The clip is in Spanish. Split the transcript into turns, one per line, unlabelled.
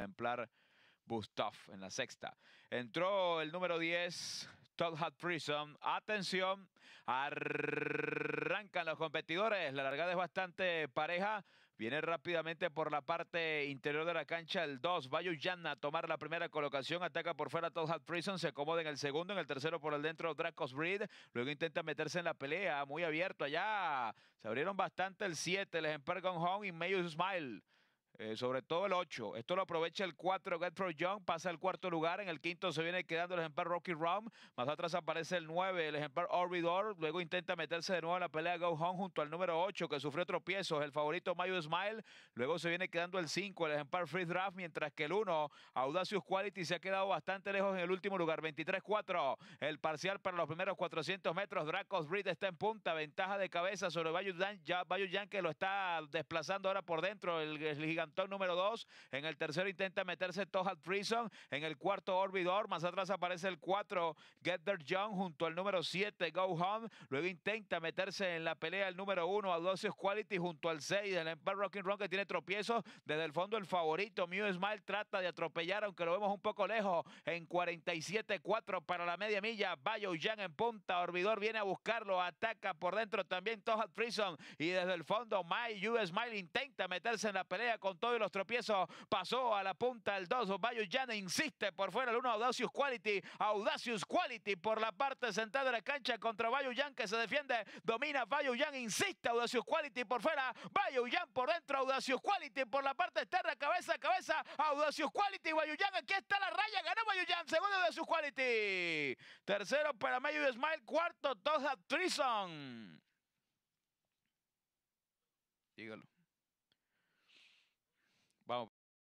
ejemplar Bustoff en la sexta. Entró el número 10, Todd Hat Prison. Atención, arrancan los competidores. La largada es bastante pareja. Viene rápidamente por la parte interior de la cancha el 2. Bayo Yanna tomar la primera colocación. Ataca por fuera Todd Hat Prison. Se acomoda en el segundo. En el tercero por el dentro Dracos Breed. Luego intenta meterse en la pelea. Muy abierto allá. Se abrieron bastante el 7. Les ejemplar Home y Mayo Smile. Eh, sobre todo el 8. Esto lo aprovecha el 4, Getford Young, pasa al cuarto lugar. En el quinto se viene quedando el ejemplar Rocky Rum Más atrás aparece el 9, el ejemplar Orbidor. Luego intenta meterse de nuevo a la pelea Go Home junto al número 8, que sufrió tropiezos, el favorito Mayo Smile. Luego se viene quedando el 5, el ejemplar Free Draft, mientras que el 1, Audacious Quality, se ha quedado bastante lejos en el último lugar. 23-4, el parcial para los primeros 400 metros. Dracos Reed está en punta, ventaja de cabeza sobre Bayou Dan, Bayo que lo está desplazando ahora por dentro, el gigante número 2. En el tercero intenta meterse Tohat Freeson En el cuarto Orbidor. Más atrás aparece el 4 Get There Young junto al número 7 Go Home. Luego intenta meterse en la pelea el número 1 Adocios Quality junto al 6 del Empire Rocking Rock que tiene tropiezos. Desde el fondo el favorito Mew Smile trata de atropellar aunque lo vemos un poco lejos. En 47-4 para la media milla. Bayou Yang en punta. Orbidor viene a buscarlo. Ataca por dentro también Tohat Y desde el fondo My You Smile intenta meterse en la pelea con con todos los tropiezos, pasó a la punta el 2. Bayou Yan insiste por fuera el 1, Audacious Quality, Audacious Quality por la parte central de la cancha contra Bayou Yan que se defiende, domina Bayou Yan. insiste Audacious Quality por fuera, Bayou Yan por dentro, Audacious Quality por la parte externa, cabeza a cabeza, Audacious Quality, Bayou Yan. aquí está la raya, ganó Bayou Yan. segundo Audacious Quality, tercero para y Smile, cuarto toza Treason. Dígalo.